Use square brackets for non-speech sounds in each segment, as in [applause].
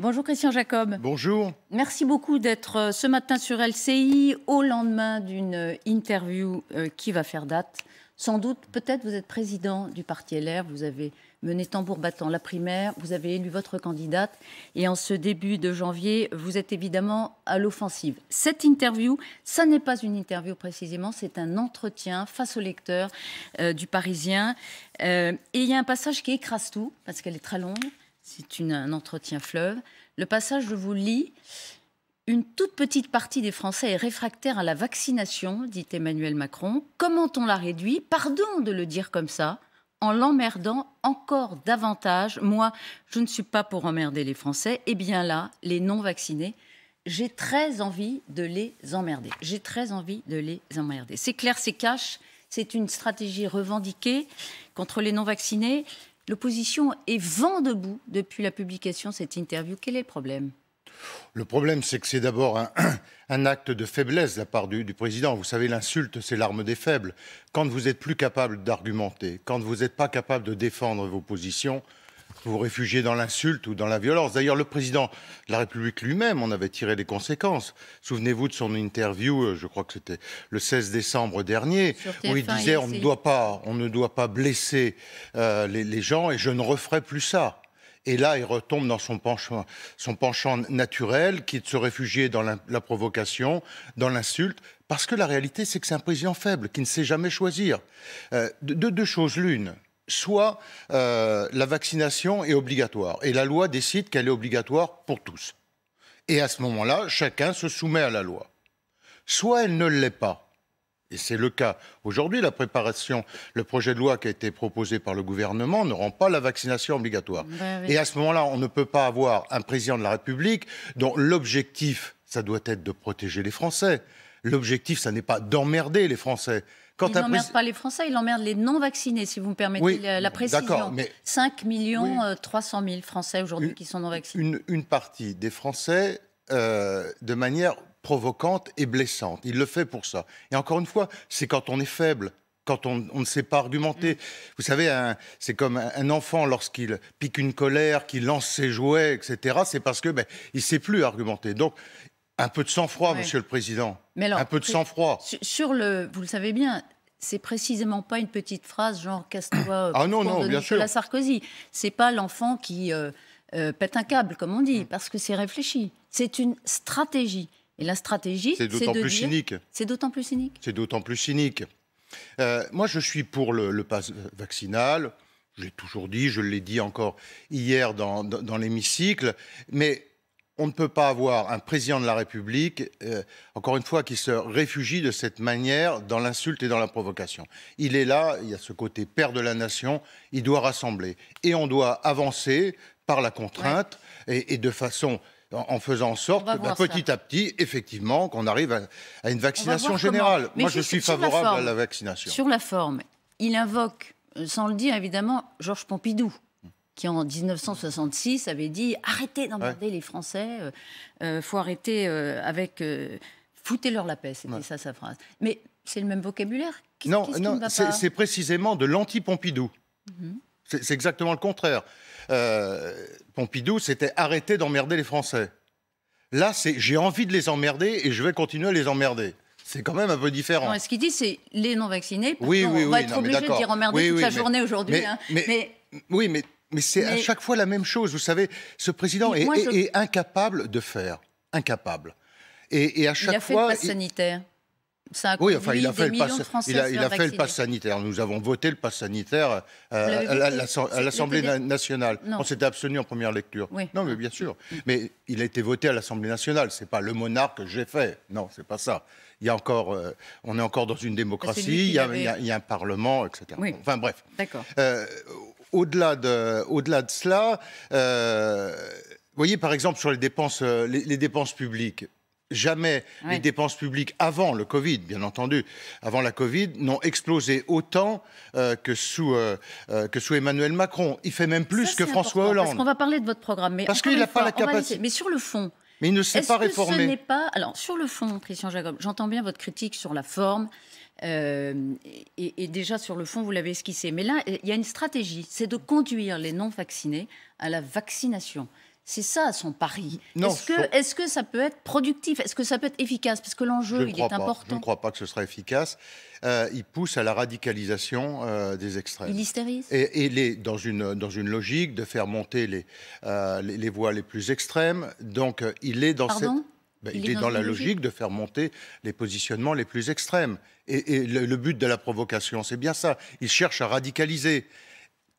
Bonjour Christian Jacob. Bonjour. Merci beaucoup d'être euh, ce matin sur LCI au lendemain d'une euh, interview euh, qui va faire date. Sans doute, peut-être vous êtes président du Parti LR, vous avez mené tambour battant la primaire, vous avez élu votre candidate et en ce début de janvier, vous êtes évidemment à l'offensive. Cette interview, ça n'est pas une interview précisément, c'est un entretien face au lecteur du Parisien. et il y a un passage qui écrase tout parce qu'elle est très longue. C'est un entretien fleuve. Le passage, je vous lis. Une toute petite partie des Français est réfractaire à la vaccination, dit Emmanuel Macron. Comment on la réduit Pardon de le dire comme ça, en l'emmerdant encore davantage. Moi, je ne suis pas pour emmerder les Français. Eh bien là, les non-vaccinés, j'ai très envie de les emmerder. J'ai très envie de les emmerder. C'est clair, c'est cash. C'est une stratégie revendiquée contre les non-vaccinés. L'opposition est vent debout depuis la publication de cette interview. Quel est le problème le problème, c'est que c'est d'abord [clears throat] un, acte de faiblesse de la part du, du président. Vous savez, l'insulte, c'est l'arme des faibles. Quand vous n'êtes plus capable d'argumenter, quand vous n'êtes pas capable de défendre vos positions, vous réfugiez dans l'insulte ou dans la violence. D'ailleurs, le président de la République lui-même on avait tiré les conséquences. Souvenez-vous de son interview, euh, je crois que c'était le 16 décembre dernier, où il disait on ne doit pas, on ne doit pas blesser euh, les, gens et je ne referai plus ça. Et là, il retombe dans son penchant, naturel, qui est de se réfugier dans la, provocation, dans l'insulte, parce que la réalité, c'est que c'est un président faible, qui ne sait jamais choisir. Euh, de deux choses l'une soit euh, la vaccination est obligatoire. Et la loi décide qu'elle est obligatoire pour tous. Et à ce moment-là, chacun se soumet à la loi. Soit elle ne l'est pas. Et c'est le cas. Aujourd'hui, la préparation, le projet de loi qui a été proposé par le gouvernement ne rend pas la vaccination obligatoire. Ben et à ce moment-là, on ne peut pas avoir un président de la République dont l'objectif, ça doit être de protéger les Français. L'objectif, ça n'est pas d'emmerder les Français il n'emmerde pas les Français, il emmerde les non-vaccinés, si vous me permettez la, la, précision. Mais... 5 millions 300 000 euh, Français aujourd'hui qui sont non-vaccinés. Une, partie des Français, euh, de manière provocante et blessante. Il le fait pour ça. Et encore une fois, c'est quand on est faible quand on, ne sait pas argumenter. Mm. Vous savez, c'est comme un, enfant lorsqu'il pique une colère, qu'il lance ses jouets, etc. C'est parce que ben, sait plus argumenter. Donc, un peu de sang-froid, Monsieur le Président. un peu de sang-froid. Sur le, vous le savez bien, c'est précisément pas une petite phrase genre casse-toi euh, ah non, non, Sarkozy. C'est pas l'enfant qui euh, euh, pète un câble, comme on dit, mm. parce que c'est réfléchi. C'est une stratégie. Et la stratégie, c'est d'autant plus, cynique. C'est d'autant plus cynique. C'est d'autant plus cynique. moi, je suis pour le, passe pass vaccinal. J'ai toujours dit, je l'ai dit encore hier dans, dans l'hémicycle, mais on ne peut pas avoir un président de la République, euh, encore une fois, qui se réfugie de cette manière dans l'insulte et dans la provocation. Il est là, il y a ce côté père de la nation, il doit rassembler. Et on doit avancer par la contrainte et, de façon... En, faisant en sorte bah, petit à petit, effectivement, qu'on arrive à, une vaccination générale. Moi, je suis favorable à la vaccination. Sur la forme, il invoque, euh, sans le dire évidemment, Georges Pompidou qui en 1966 avait dit arrêtez d'emmerder les Français, Il euh, euh, faut arrêter euh, avec foutez-leur la paix, c'était ça sa phrase. Mais c'est le même vocabulaire. Non, non, c'est précisément de l'anti-Pompidou. Mhm. C'est exactement le contraire. Pompidou, c'était Arrêtez d'emmerder les Français. Là, c'est j'ai envie de les emmerder et je vais continuer à les emmerder. C'est quand même un peu différent. Non, ce qu'il dit, c'est les non-vaccinés. Oui, on va être obligé de dire emmerder toute la journée aujourd'hui. mais, hein. oui, mais mais c'est à chaque fois la même chose. Vous savez, ce président est, incapable de faire. Incapable. Et, à chaque il a fait fois. Le pass sanitaire. Ça a oui, enfin, il a fait, le pass, il a, il a fait le pass sanitaire. Nous avons voté le pass sanitaire euh, à l'Assemblée nationale. On s'était abstenu en première lecture. Non, mais bien sûr. Mm. Mais il a été voté à l'Assemblée nationale. C'est pas le monarque j'ai fait. Non, c'est pas ça. Il y a encore, euh, on est encore dans une démocratie. Il y, a, un parlement, etc. Enfin bref. D'accord. Euh, au-delà de, au -delà de cela, euh, voyez par exemple sur les dépenses, euh, les, dépenses publiques, jamais les dépenses publiques avant le Covid, bien entendu, avant la Covid, n'ont explosé autant euh, que, sous, que sous Emmanuel Macron. Il fait même plus que François Hollande. Parce qu'on va parler de votre programme, parce qu'il n'a pas la capacité. Mais sur le fond, mais il ne s'est pas réformé. ce n'est pas. Alors, sur le fond, Christian Jacob, j'entends bien votre critique sur la forme. Euh, et, déjà sur le fond, vous l'avez esquissé. Mais là, il y a une stratégie, c'est de conduire les non vaccinés à la vaccination. C'est ça son pari. Est-ce que, ça peut être productif Est-ce que ça peut être efficace Parce que l'enjeu, il est important. Je ne crois pas que ce sera efficace. Euh, il pousse à la radicalisation euh, des extrêmes. Il hystérise. Et, et les, dans, une, dans une logique de faire monter les, euh, les, les plus extrêmes. Donc euh, il est dans ben, il, est, dans, la logique, de faire monter les positionnements les plus extrêmes. Et, le, but de la provocation, c'est bien ça. Il cherche à radicaliser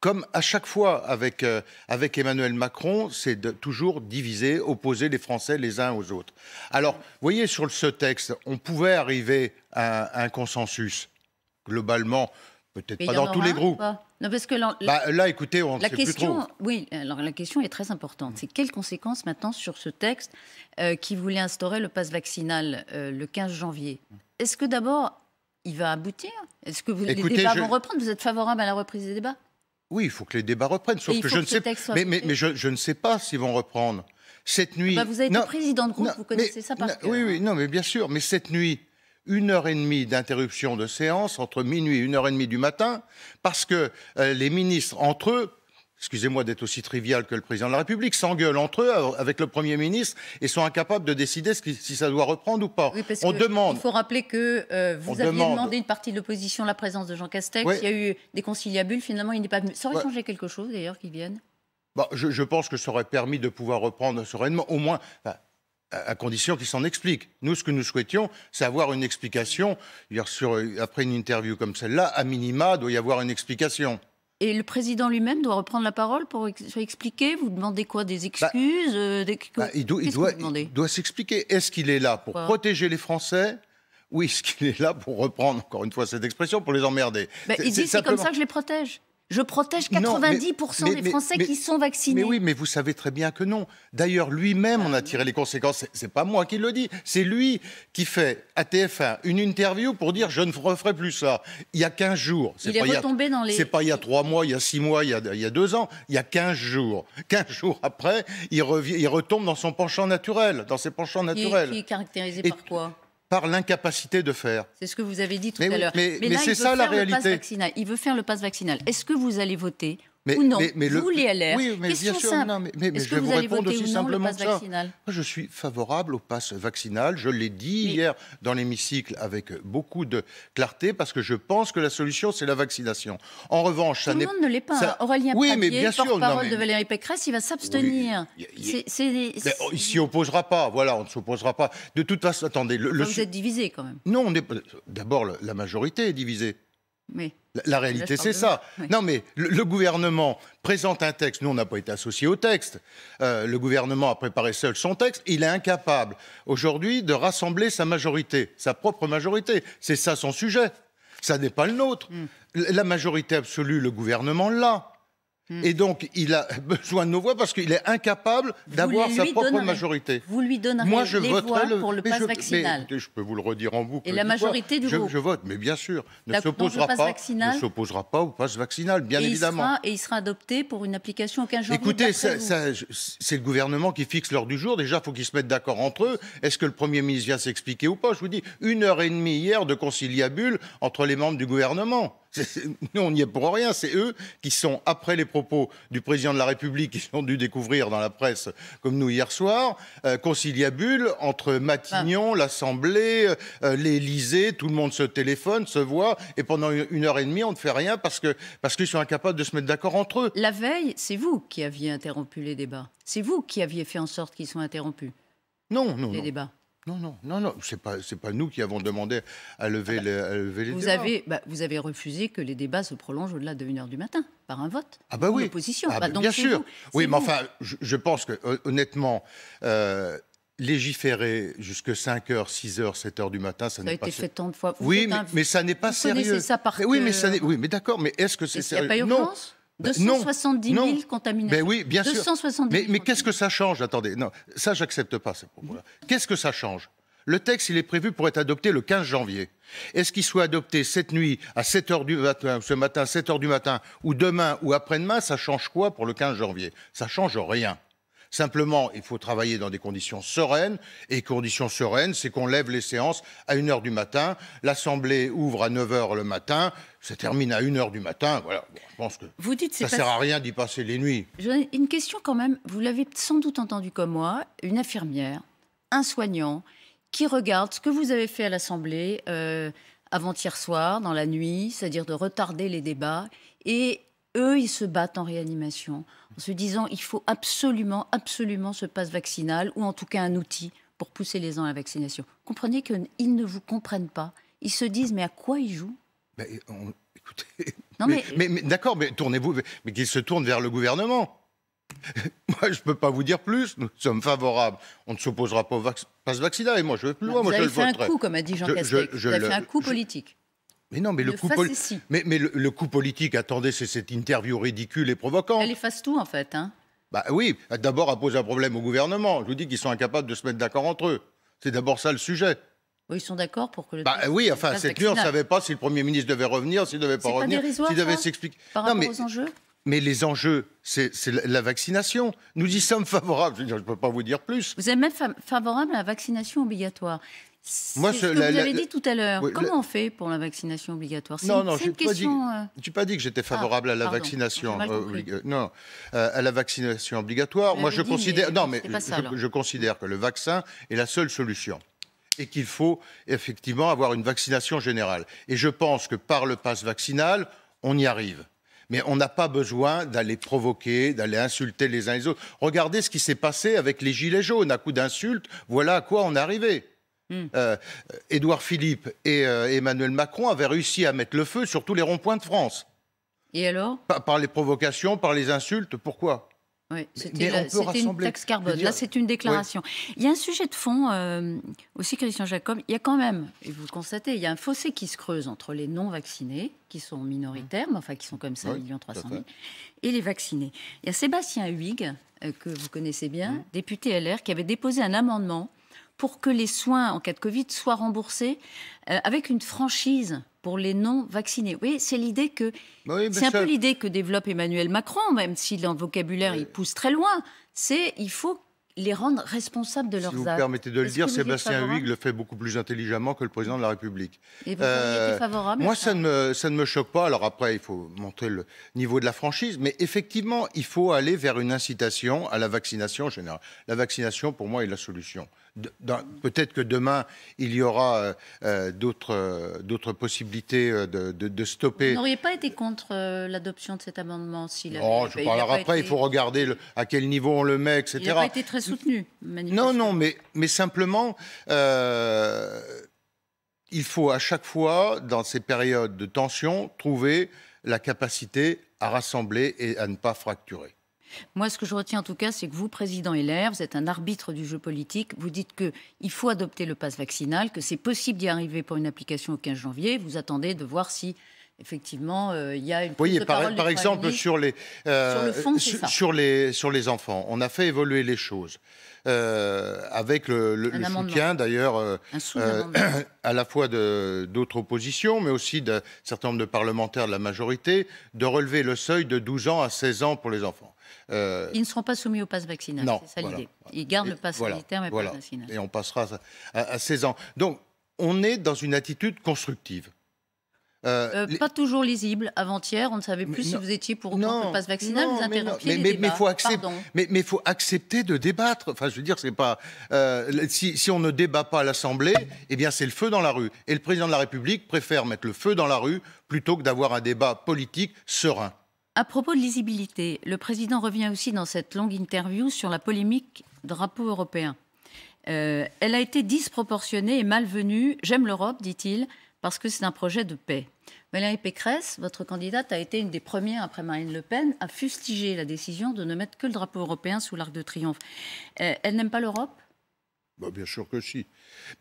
comme à chaque fois avec, euh, avec Emmanuel Macron, c'est toujours diviser, opposer les Français les uns aux autres. Alors, vous voyez, sur ce texte, on pouvait arriver à un, consensus, globalement, peut-être pas dans tous les groupes. Non, parce que la, bah, là, écoutez, on la sait question, plus trop. Oui, alors la question est très importante. C'est quelles conséquences maintenant sur ce texte euh, qui voulait instaurer le passe vaccinal euh, le 15 janvier Est-ce que d'abord, il va aboutir Est-ce que vous, les débats vont reprendre Vous êtes favorable à la reprise des débats oui, il faut que les débats reprennent. Sauf que, je, ne sais... mais, mais, je, ne sais pas s'ils vont reprendre. Cette nuit. Ah bah, vous avez été président de groupe, vous connaissez ça par Oui, oui, hein. non, mais bien sûr. Mais cette nuit, une heure et demie d'interruption de séance entre minuit et une heure et demie du matin, parce que euh, les ministres entre eux excusez-moi d'être aussi trivial que le président de la République, s'engueulent entre eux euh, avec le Premier ministre et sont incapables de décider si ça doit reprendre ou pas. on demande. Il faut rappeler que euh, vous aviez demandé une partie de l'opposition la présence de Jean Castex. Il y a eu des conciliabules. Finalement, il n'est pas venu. Ça aurait changé quelque chose d'ailleurs qu'il vienne. Bah, je, pense que ça aurait permis de pouvoir reprendre sereinement, au moins. Bah, à condition qu'il s'en explique. Nous, ce que nous souhaitions, c'est avoir une explication. Euh, après une interview comme celle-là, à minima, doit y avoir une explication. Et le président lui-même doit reprendre la parole pour expliquer Vous demandez quoi Des excuses il, doit, s'expliquer. Est-ce qu'il est là pour protéger les Français ou est-ce qu'il est là pour reprendre, encore une fois cette expression, pour les emmerder bah, Il dit c'est comme ça que je les protège. Je protège 90% des Français qui sont vaccinés. Mais oui, mais vous savez très bien que non. D'ailleurs, lui-même on a tiré les conséquences. C'est pas moi qui le dis, c'est lui qui fait à TF1 une interview pour dire je ne referai plus ça. Il y a 15 jours. il est retombé dans les. C'est pas il y a 3 mois, il y a 6 mois, il y a, 2 ans. Il y a 15 jours. 15 jours après, il, revient, il retombe dans son penchant naturel, dans ses penchants naturels. Qui, est caractérisé par quoi par l'incapacité de faire. C'est ce que vous avez dit tout à l'heure. Mais, mais c'est ça la réalité. Il veut faire le passe vaccinal. Est-ce que vous allez voter mais, vous le, les Oui, mais bien sûr, non, mais, que je vais vous, vous répondre aussi non, simplement ça. je suis favorable au pass vaccinal. Je l'ai dit hier dans l'hémicycle avec beaucoup de clarté parce que je pense que la solution, c'est la vaccination. En revanche, Tout ça n'est le monde ne l'est pas. Hein. Aurélien oui, Pradier, mais bien sûr, parole de Valérie Pécresse, il va s'abstenir. il ne oh, s'y opposera pas. Voilà, on ne s'opposera pas. De toute façon, attendez. Vous êtes divisé quand même. Non, on est... d'abord, la majorité est divisée. La, réalité, c'est ça. Non, mais le, gouvernement présente un texte. Nous, on n'a pas été associés au texte. Euh, le gouvernement a préparé seul son texte. Il est incapable aujourd'hui de rassembler sa majorité, sa propre majorité. C'est ça son sujet. Ça n'est pas le nôtre. Hmm. La majorité absolue, le gouvernement l'a. Hmm. Et donc, il a [laughs] besoin de nos voix parce qu'il est incapable d'avoir sa propre majorité. Vous lui donnerez Moi, je les voix le, pour le pass vaccinal. Mais, je peux vous le redire en vous Et la majorité du je, Je vote, mais bien sûr, ne s'opposera pas, vaccinal, ne s'opposera pas au pass vaccinal, bien évidemment. Il sera, et il sera adopté pour une application 15 jour. Écoutez, c'est le gouvernement qui fixe l'heure du jour. Déjà, faut il faut qu'ils se mettent d'accord entre eux. Est-ce que le Premier ministre vient s'expliquer ou pas Je vous dis, une heure et demie hier de conciliabule entre les membres du gouvernement. Nous, on n'y est pour rien. C'est eux qui sont, après les propos du président de la République, qui ont dû découvrir dans la presse, comme nous hier soir, euh, conciliabule entre Matignon, ah. l'Assemblée, euh, l'Élysée, tout le monde se téléphone, se voit, et pendant une heure et demie, on ne fait rien parce qu'ils parce qu'ils sont incapables de se mettre d'accord entre eux. La veille, c'est vous qui aviez interrompu les débats. C'est vous qui aviez fait en sorte qu'ils soient interrompus. Non, non. Les débats. Non, non, non, non, c'est pas, pas nous qui avons demandé à lever, ah bah, les vous débats. Avez, bah, vous avez refusé que les débats se prolongent au-delà de 1h du matin par un vote. Ah bah oui. L'opposition. Ah bah, bien sûr. oui, mais enfin, je, pense que honnêtement. Euh, légiférer jusqu'à 5 h 6 h 7 h du matin, ça, n'a n'est pas. Ça été fait tant de fois. oui, mais, ça n'est pas sérieux. ça Oui, mais oui, mais d'accord. Mais est-ce que c'est est sérieux a pas 270 000 contaminations. Mais ben oui, bien sûr. Mais, qu'est-ce que ça change Attendez, non, ça, j'accepte pas ces propos Qu'est-ce que ça change le texte, il est prévu pour être adopté le 15 janvier. Est-ce qu'il soit adopté cette nuit à 7 h du matin, ce matin 7 heures du matin, ou demain ou après-demain, ça change quoi pour le 15 janvier Ça change rien. Simplement, il faut travailler dans des conditions sereines. Et conditions sereines, c'est qu'on lève les séances à 1h du matin. L'Assemblée ouvre à 9h le matin. Ça termine à 1h du matin. Voilà, je pense que ça ne sert à rien d'y passer les nuits. Une question quand même. Vous l'avez sans doute entendu comme moi. Une infirmière, un soignant qui regarde ce que vous avez fait à l'Assemblée euh, avant-hier soir, dans la nuit, c'est-à-dire de retarder les débats. Et eux, ils se battent en réanimation en se disant il faut absolument, absolument ce passe vaccinal ou en tout cas un outil pour pousser les gens à la vaccination. Comprenez qu'ils ne vous comprennent pas. Ils se disent mais à quoi ils jouent Écoutez. Non, mais, d'accord, mais tournez-vous, mais qu'ils se tournent vers le gouvernement. [laughs] moi, je ne peux pas vous dire plus. Nous sommes favorables. On ne s'opposera pas au passe vaccinal. Et moi, je vais plus bah, loin. Vous avez fait un coup, comme a dit Jean Castex. Je, vous avez fait un coup politique. Mais non, mais le, coup mais, mais le, coup politique, attendez, c'est cette interview ridicule et provocante. Elle efface tout en fait. Hein. bah oui, d'abord elle pose un problème au gouvernement. Je vous dis qu'ils sont incapables de se mettre d'accord entre eux. C'est d'abord ça le sujet. Oui, ils sont d'accord pour que le. Bah oui, enfin, c'est nuit, on ne savait pas si le Premier ministre devait revenir, s'il devait pas revenir, s'il devait s'expliquer. non, mais, aux enjeux mais les enjeux, c'est la vaccination. Nous y sommes favorables. Je ne peux pas vous dire plus. Vous êtes même favorable à la vaccination obligatoire. Moi, ce que vous avez dit tout à l'heure, comment on fait pour la vaccination obligatoire Non, non, je n'ai euh, pas, dit que j'étais ah, favorable à la vaccination euh, non, euh, à la vaccination obligatoire. Moi, je considère, non, mais je, considère que le vaccin est la seule solution et qu'il faut effectivement avoir une vaccination générale. Et je pense que par le passe vaccinal, on y arrive. Mais on n'a pas besoin d'aller provoquer, d'aller insulter les uns les autres. Regardez ce qui s'est passé avec les gilets jaunes à coup d'insultes. Voilà à quoi on est arrivé. Hmm. Euh, Édouard Philippe et euh, Emmanuel Macron avaient réussi à mettre le feu sur tous les ronds-points de France. Et alors par, les provocations, par les insultes, pourquoi oui, c'était une taxe carbone. Là, c'est une déclaration. Il y a un sujet de fond euh, aussi, Christian Jacob. Il y a quand même, et vous constatez, il y a un fossé qui se creuse entre les non-vaccinés, qui sont minoritaires, mmh. mais enfin qui sont comme ça, 1,3 million. et les vaccinés. Il y a Sébastien Huyghe, que vous connaissez bien, mmh. député LR, qui avait déposé un amendement pour que les soins en cas de Covid soient remboursés euh, avec une franchise pour les non vaccinés. Oui, c'est l'idée que bah c'est un peu l'idée que développe Emmanuel Macron, même si dans le vocabulaire il pousse très loin. C'est il faut les rendre responsables de leurs actes. Si vous permettez de le dire, Sébastien Huyghe le fait beaucoup plus intelligemment que le président de la République. Euh, moi, ça, ne, me, ça ne me choque pas. Alors après, il faut montrer le niveau de la franchise. Mais effectivement, il faut aller vers une incitation à la vaccination générale. La vaccination, pour moi, est la solution. Peut-être que demain, il y aura euh, euh, d'autres euh, d'autres possibilités de, de, stopper. Vous n'auriez pas été contre l'adoption de cet amendement si avait Non, je parlerai après. Il faut regarder à quel niveau on le met, etc. Il n'a pas été très soutenu, Non, non, mais, mais simplement, il faut à chaque fois, dans ces périodes de tension, trouver la capacité à rassembler et à ne pas fracturer. Moi, ce que je retiens en tout cas, c'est que vous, président Heller, vous êtes un arbitre du jeu politique. Vous dites qu'il faut adopter le pass vaccinal, que c'est possible d'y arriver pour une application au 15 janvier. Vous attendez de voir si effectivement, euh, il y a une. Oui, par, par exemple, sur les, euh, sur, les, sur les enfants, on a fait évoluer les choses. Euh, avec le, soutien d'ailleurs [clears throat] à la fois d'autres oppositions, mais aussi d'un certain nombre de parlementaires de la majorité, de relever le seuil de 12 ans à 16 ans pour les enfants. Ils ne seront pas soumis au pass vaccinal, c'est ça l'idée. Ils gardent le pass sanitaire, mais pas le vaccinal. Et on passera à 16 ans. Donc, on est dans une attitude constructive. Euh, euh, pas toujours lisible. Avant-hier, on ne savait plus si vous étiez pour ou contre le passe vaccinal. vous interrompiez mais, mais, faut accepter, faut accepter de débattre. Enfin, je veux dire, c'est pas euh, si, on ne débat pas à l'Assemblée, eh bien, c'est le feu dans la rue. Et le président de la République préfère mettre le feu dans la rue plutôt que d'avoir un débat politique serein. À propos de lisibilité, le président revient aussi dans cette longue interview sur la polémique drapeau européen. elle a été disproportionnée et malvenue. J'aime l'Europe, dit-il parce que c'est un projet de paix. Valérie Pécresse, votre candidate, a été une des premières, après Marine Le Pen, à fustiger la décision de ne mettre que le drapeau européen sous l'arc de triomphe. Euh, elle n'aime pas l'Europe bah, Bien sûr que si.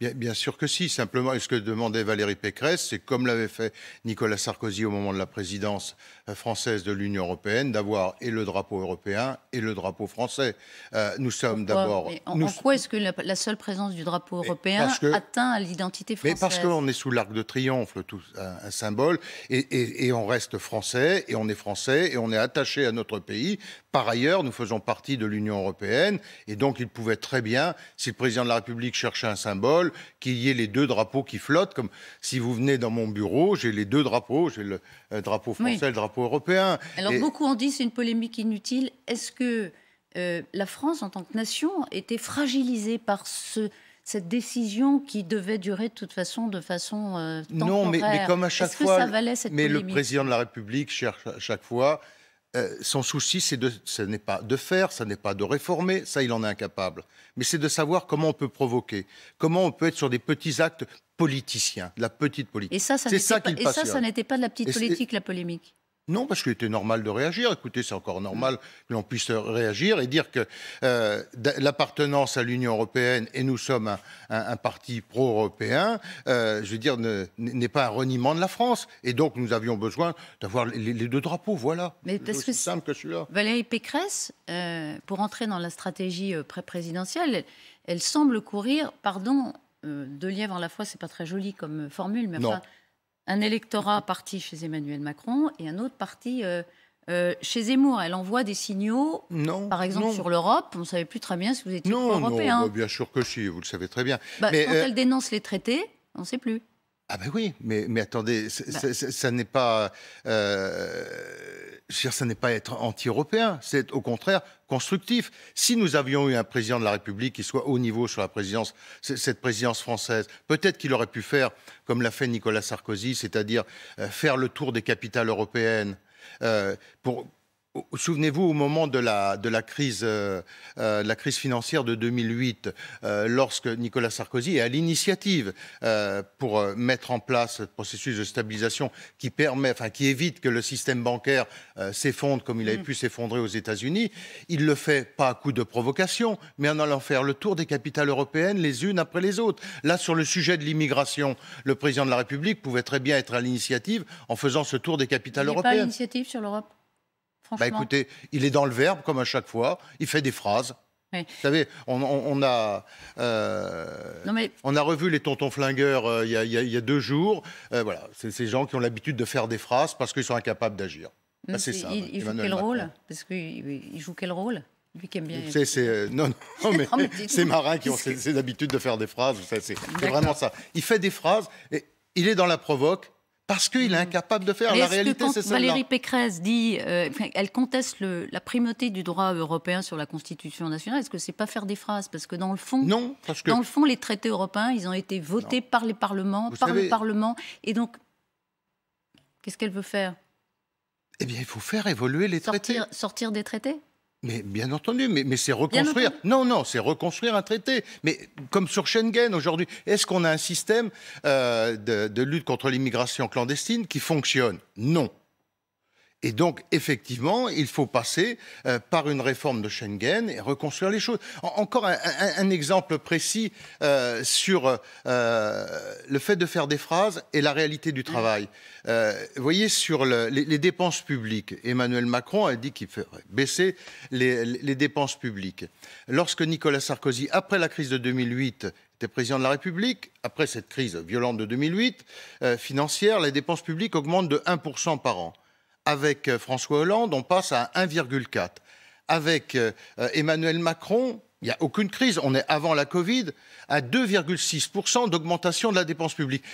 Bien, sûr que si. Simplement, ce que demandait Valérie Pécresse, c'est comme l'avait fait Nicolas Sarkozy au moment de la présidence euh, française de l'Union européenne, d'avoir et le drapeau européen et le drapeau français. Euh, nous sommes d'abord. En, en, quoi est-ce que la, seule présence du drapeau européen atteint l'identité française Mais parce qu'on est sous l'arc de triomphe, tout, un, symbole, et on reste français, et on est français, et on est attaché à notre pays. Par ailleurs, nous faisons partie de l'Union européenne, et donc il pouvait très bien, si le président de la République cherchait un symbole, symbole, qu'il y ait les deux drapeaux qui flottent. Comme si vous venez dans mon bureau, j'ai les deux drapeaux, j'ai le drapeau français, et le drapeau européen. Alors beaucoup en disent c'est une polémique inutile. Est-ce que euh, la France, en tant que nation, était fragilisée par ce, cette décision qui devait durer de toute façon de façon temporaire. Euh, non, mais, comme à chaque fois, mais le président de la République cherche à chaque fois euh, son souci, c'est de, ce n'est pas de faire, ce n'est pas de réformer, ça il en est incapable. Mais c'est de savoir comment on peut provoquer, comment on peut être sur des petits actes politiciens, la petite politique. Et ça, ça n'était pas, de la petite politique, la polémique. Non, parce qu'il était normal de réagir. Écoutez, c'est encore normal que l'on puisse réagir et dire que euh, l'appartenance à l'Union européenne, et nous sommes un, parti pro-européen, euh, je veux dire, n'est pas un reniement de la France. Et donc, nous avions besoin d'avoir les, deux drapeaux, voilà. Mais parce que, simple que Valérie Pécresse, euh, pour entrer dans la stratégie pré-présidentielle, elle, semble courir, pardon, deux lièvres à la fois, c'est pas très joli comme formule, mais enfin, un électorat parti chez Emmanuel Macron et un autre parti euh, euh, chez Zemmour. Elle envoie des signaux, par exemple sur l'Europe, on ne savait plus très bien si vous étiez européen. Non, bah, bien sûr que si, vous le savez très bien. Bah, quand euh, elle dénonce les traités, on ne sait plus. Ah ben oui, mais, mais attendez, bah ça, n'est pas, euh, ça n'est pas être anti-européen, c'est au contraire constructif. Si nous avions eu un président de la République qui soit au niveau sur la présidence, cette présidence française, peut-être qu'il aurait pu faire comme l'a fait Nicolas Sarkozy, c'est-à-dire euh, faire le tour des capitales européennes. Euh, pour, Souvenez-vous, au moment de la, crise, euh, euh, la crise financière de 2008, euh, lorsque Nicolas Sarkozy est à l'initiative pour mettre en place ce processus de stabilisation qui, permet, enfin, qui évite que le système bancaire s'effondre comme il avait mm. pu s'effondrer aux États-Unis, il le fait pas à coup de provocation, mais en allant faire le tour des capitales européennes les unes après les autres. Là, sur le sujet de l'immigration, le président de la République pouvait très bien être à l'initiative en faisant ce tour des capitales il européennes. Pas à l'initiative sur l'Europe bah, écoutez, il est dans le verbe comme à chaque fois, il fait des phrases. Vous savez, on, a, euh, on a revu les tontons flingueurs euh, il y, a deux jours. Euh, voilà, c'est ces gens qui ont l'habitude de faire des phrases parce qu'ils sont incapables d'agir. Ah, c'est ça. Il, joue quel rôle Parce joue quel rôle lui qui aime bien. C'est, c'est, [laughs] non, mais, marins qui ont l'habitude de faire des phrases, c'est, c'est vraiment ça. Il fait des phrases, et il est dans la provoque, parce qu'il est mm-hmm. incapable de faire. la réalité, c'est ça. Valérie Pécresse dit, euh, elle conteste la primauté du droit européen sur la Constitution nationale. Est-ce que c'est pas faire des phrases Parce que dans le fond, non, dans le fond, les traités européens, ils ont été votés par les parlements, par le Parlement, et donc, qu'est-ce qu'elle veut faire Eh bien, il faut faire évoluer les traités. Sortir des traités mais bien entendu, mais, c'est reconstruire. Non, non, c'est reconstruire un traité. Mais comme sur Schengen aujourd'hui, est-ce qu'on a un système euh, de, lutte contre l'immigration clandestine qui fonctionne Non. Et donc, effectivement, il faut passer euh, par une réforme de Schengen et reconstruire les choses. encore un, exemple précis euh, sur euh, le fait de faire des phrases et la réalité du travail. vous voyez, sur les, dépenses publiques, Emmanuel Macron a dit qu'il ferait baisser les, les dépenses publiques. Lorsque Nicolas Sarkozy, après la crise de 2008, était président de la République, après cette crise violente de 2008, financière, les dépenses publiques augmentent de 1% par an. Avec euh, François Hollande, on passe à 1,4. Avec euh, euh, Emmanuel Macron, il n'y a aucune crise. On est avant la Covid à 2,6% d'augmentation de la dépense publique.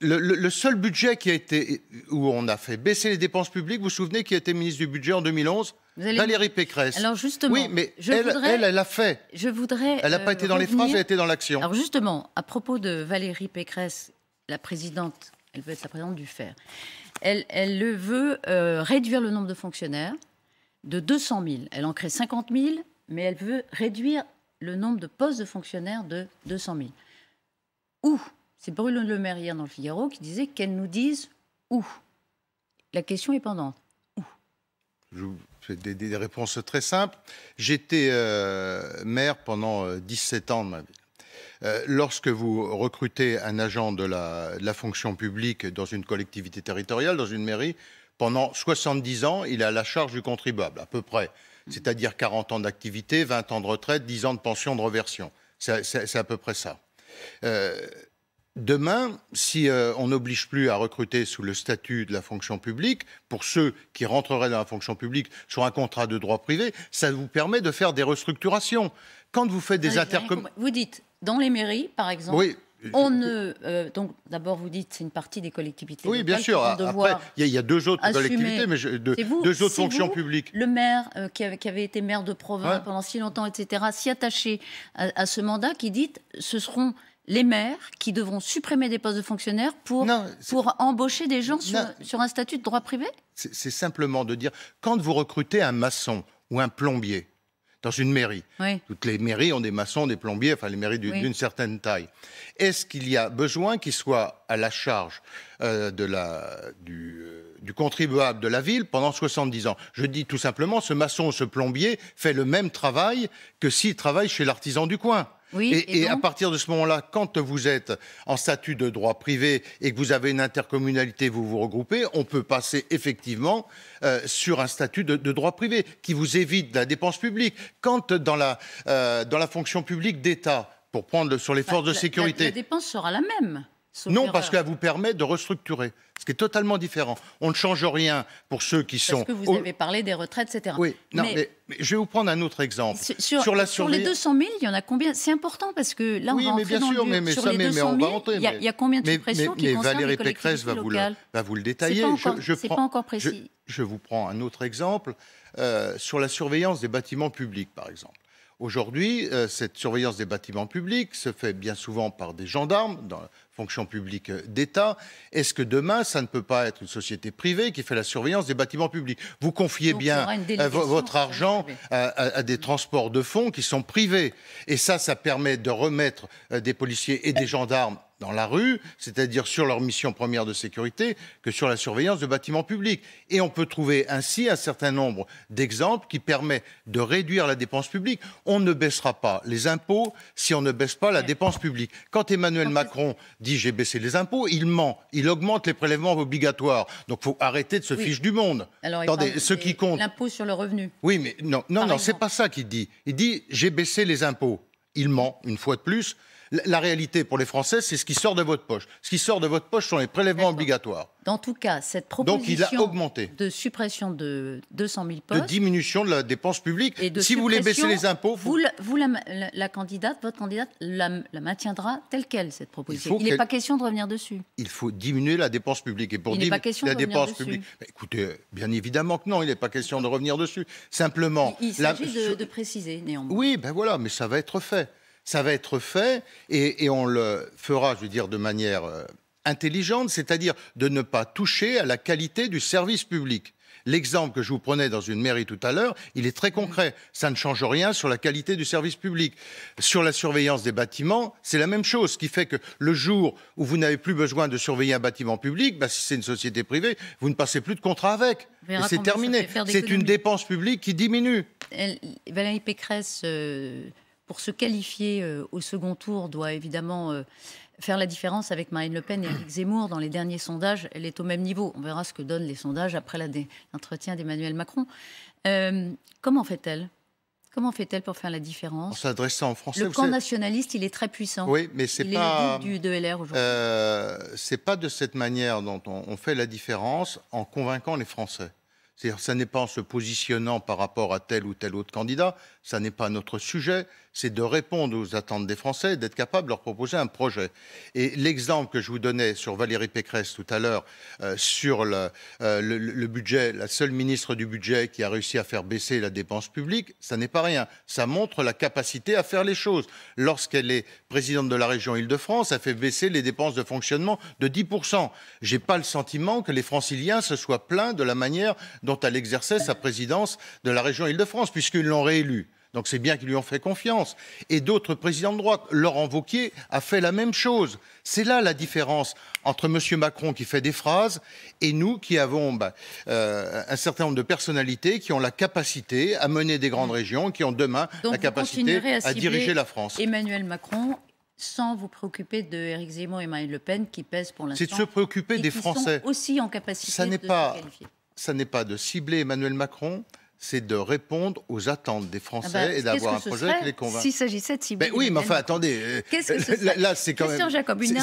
Le, seul budget qui a été, où on a fait baisser les dépenses publiques, vous vous souvenez qui était ministre du budget en 2011 Valérie Pécresse. Alors justement, oui, mais elle, elle, a fait. Je voudrais. Elle n'a pas été dans les phrases, elle a été dans l'action. Alors justement, à propos de Valérie Pécresse, la présidente, elle veut être la présidente du Fer elle, veut euh, réduire le nombre de fonctionnaires de 200 000. Elle en crée 50 000, mais elle veut réduire le nombre de postes de fonctionnaires de 200 000. Où C'est Bruno Le Maire hier dans le Figaro qui disait qu'elle nous dise où. La question est pendante. Où Je vous fais des, réponses très simples. J'étais euh, maire pendant 17 euh, ans de ma vie. Euh, lorsque vous recrutez un agent de la, fonction publique dans une collectivité territoriale, dans une mairie, pendant 70 ans, il est à la charge du contribuable, à peu près. C'est-à-dire 40 ans d'activité, 20 ans de retraite, 10 ans de pension de reversion. C'est à peu près ça. Euh, demain, si euh, on n'oblige plus à recruter sous le statut de la fonction publique, pour ceux qui rentreraient dans la fonction publique sur un contrat de droit privé, ça vous permet de faire des restructurations. Quand vous faites des intercommunications... Vous dites, dans les mairies, par exemple. Oui. On ne, euh, donc d'abord vous dites c'est une partie des collectivités. Oui, bien sûr. Après, il y, a deux autres collectivités, mais deux autres fonctions publiques. Le maire euh, qui, avait, été maire de province pendant si longtemps, etc., s'y attachait à, ce mandat qui dit ce seront les maires qui devront supprimer des postes de fonctionnaires pour, pour embaucher des gens sur un statut de droit privé. C'est simplement de dire quand vous recrutez un maçon ou un plombier, dans une mairie. Toutes les mairies ont des maçons, des plombiers, enfin les mairies d'une certaine taille. Est-ce qu'il y a besoin qu'ils soient à la charge euh, de la, du, euh, du, contribuable de la ville pendant 70 ans Je dis tout simplement, ce maçon ou ce plombier fait le même travail que s'il travaille chez l'artisan du coin et, à partir de ce moment-là, quand vous êtes en statut de droit privé et que vous avez une intercommunalité, vous vous regroupez, on peut passer effectivement euh, sur un statut de, droit privé qui vous évite la dépense publique. Quand dans la, euh, dans la fonction publique d'État, pour prendre sur les forces de sécurité... la dépense sera la même. Non, parce qu'elle vous permet de restructurer, ce qui est totalement différent. On ne change rien pour ceux qui sont. Parce que vous avez parlé des retraites, etc. Oui, non, mais, je vais vous prendre un autre exemple. Sur, la sur les 200 000, il y en a combien C'est important parce que là, on oui, va mais bien sûr, mais, mais, sur les 200 on va entrer. Il y, a combien de pression qui concernent Valérie les Pécresse va vous, le, va vous le détailler. je, pas encore précis. Je, vous prends un autre exemple euh, sur la surveillance des bâtiments publics, par exemple. Aujourd'hui, euh, cette surveillance des bâtiments publics se fait bien souvent par des gendarmes dans la fonction publique euh, d'État. Est-ce que demain, ça ne peut pas être une société privée qui fait la surveillance des bâtiments publics Vous confiez bien euh, votre argent à, des transports de fonds qui sont privés. Et ça, ça permet de remettre des policiers et des gendarmes dans la rue, c'est-à-dire sur leur mission première de sécurité, que sur la surveillance de bâtiments publics. Et on peut trouver ainsi un certain nombre d'exemples qui permettent de réduire la dépense publique. On ne baissera pas les impôts si on ne baisse pas la dépense publique. Quand Emmanuel Macron dit j'ai baissé les impôts, il ment, il augmente les prélèvements obligatoires. Donc faut arrêter de se fiche du monde. Alors, Attendez, ce qui compte. L'impôt sur le revenu. Oui, mais non, non, non, c'est pas ça qu'il dit. Il dit j'ai baissé les impôts. Il ment une fois de plus. La réalité pour les Français, c'est ce qui sort de votre poche. Ce qui sort de votre poche sont les prélèvements obligatoires. Dans tout cas, cette proposition de suppression de 200 000 postes... De diminution de la dépense publique. si vous voulez baisser les impôts... Vous, la, candidate, votre candidate, la, maintiendra telle qu'elle, cette proposition. Il n'est pas question de revenir dessus. Il faut diminuer la dépense publique. Et pour il n'est pas question la dépense publique... écoutez, bien évidemment que non, il n'est pas question de revenir dessus. Simplement... Il, s'agit de, de, préciser, néanmoins. Oui, ben voilà, mais ça va être fait ça va être fait et, on le fera, je veux dire, de manière euh, intelligente, c'est-à-dire de ne pas toucher à la qualité du service public. L'exemple que je vous prenais dans une mairie tout à l'heure, il est très concret. Ça ne change rien sur la qualité du service public. Sur la surveillance des bâtiments, c'est la même chose, ce qui fait que le jour où vous n'avez plus besoin de surveiller un bâtiment public, bah, si c'est une société privée, vous ne passez plus de contrat avec. c'est terminé. C'est une dépense publique qui diminue. Valérie Pécresse... Euh, pour se qualifier euh, au second tour, doit évidemment euh, faire la différence avec Marine Le Pen et Éric Zemmour. Dans les derniers sondages, elle est au même niveau. On verra ce que donnent les sondages après l'entretien d'Emmanuel Macron. Euh, comment fait-elle Comment fait-elle pour faire la différence En s'adressant aux Français. Le camp nationaliste, il est très puissant. Oui, mais c'est pas du, de c'est pas de cette manière dont on, on fait la différence en convainquant les Français. C'est-à-dire, ça n'est pas en se positionnant par rapport à tel ou tel autre candidat, ça n'est pas notre sujet, c'est de répondre aux attentes des Français, d'être capable de leur proposer un projet. Et l'exemple que je vous donnais sur Valérie Pécresse tout à l'heure, euh, sur euh, le, budget, la seule ministre du budget qui a réussi à faire baisser la dépense publique, ça n'est pas rien. Ça montre la capacité à faire les choses. Lorsqu'elle est présidente de la région Île-de-France, elle fait baisser les dépenses de fonctionnement de 10%. J'ai pas le sentiment que les franciliens se soient plaints de la manière dont elle exerçait sa présidence de la région Île-de-France, puisqu'ils l'ont réélu. Donc c'est bien qu'ils lui ont fait confiance. Et d'autres présidents de droite, Laurent Vauquier a fait la même chose. C'est là la différence entre M. Macron qui fait des phrases et nous qui avons bah, euh, un certain nombre de personnalités qui ont la capacité à mener des grandes régions, qui ont demain la capacité à, diriger la France. Emmanuel Macron sans vous préoccuper de Éric Zemmour et Marine Le Pen qui pèsent pour l'instant. C'est de se préoccuper des Français. Sont aussi en capacité Ça de pas... se qualifier ça n'est pas de cibler Emmanuel Macron, c'est de répondre aux attentes des ah Français bah, et d'avoir un projet qui les convainc. S'il s'agissait de cibler. Ben oui, mais enfin, attendez. Euh, [laughs] ce là, c'est quand même.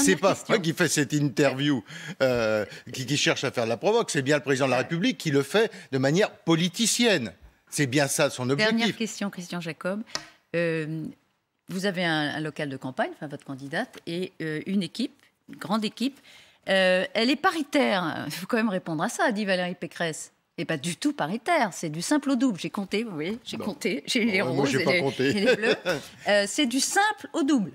c'est pas moi qui fait cette interview, euh, qui, cherche à faire de la provoque. C'est bien le président de la République qui le fait de manière politicienne. C'est bien ça son objectif. Dernière question, Christian Jacob. Euh, vous avez un, un, local de campagne, enfin votre candidate, et une équipe, une grande équipe. Euh, elle est paritaire. Il faut quand même répondre à ça, dit Valérie Pécresse. Et pas du tout paritaire, c'est du simple au double. J'ai compté, vous voyez, j'ai compté, j'ai les roses et les, les, bleus. [laughs] Euh, c'est du simple au double.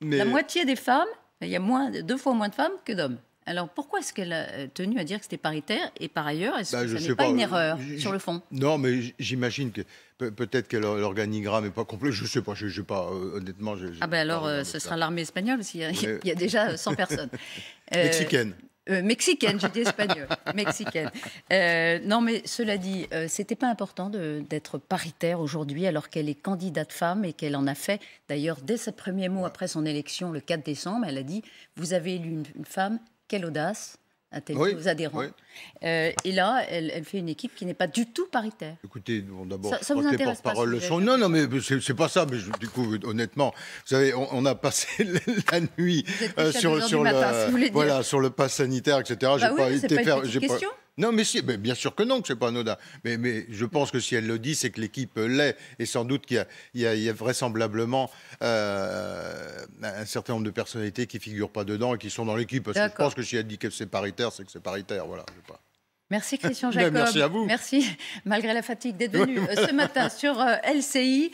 La moitié des femmes, il y a deux fois moins de femmes que d'hommes. Alors pourquoi est-ce qu'elle a euh, tenu à dire que c'était paritaire Et par ailleurs, est-ce bah, que ce pas, une erreur sur le fond Non, mais j'imagine que peut-être que l'organigramme n'est pas complet. Je ne sais pas, je sais pas euh, honnêtement. ah ben alors, euh, ce sera l'armée espagnole, s'il y, a déjà 100 personnes. [laughs] mexicaine. mexicaine, j'ai dit espagnole. [laughs] mexicaine. non, mais cela dit, ce c'était pas important d'être paritaire aujourd'hui, alors qu'elle est candidate femme et qu'elle en a fait. D'ailleurs, dès ses premiers mots après son élection, le 4 décembre, elle a dit Vous avez élu une femme quelle audace a tel elle oui, adhérents euh, Et là, elle, fait une équipe qui n'est pas du tout paritaire. Écoutez, bon, d'abord, ça, vous intéresse pas parole sont... Non, non, mais c'est pas ça. Mais du coup, honnêtement, vous savez, on, a passé [laughs] la nuit euh, sur, sur, le, voilà, sur le pass sanitaire, etc. j'ai bah oui, pas été faire. Pas Pas... Non, mais bien sûr que non, que n'est pas anodin. Mais, je pense que si elle le dit, c'est que l'équipe l'est, et sans doute qu'il y, a vraisemblablement euh, un certain nombre de personnalités qui figurent pas dedans et qui sont dans l'équipe. Parce que je pense que si elle dit que c'est paritaire, c'est que c'est paritaire, voilà. Merci Christian [laughs] Jacob. Merci à vous. Merci, malgré la fatigue, d'être venu [laughs] euh, ce matin sur euh, LCI.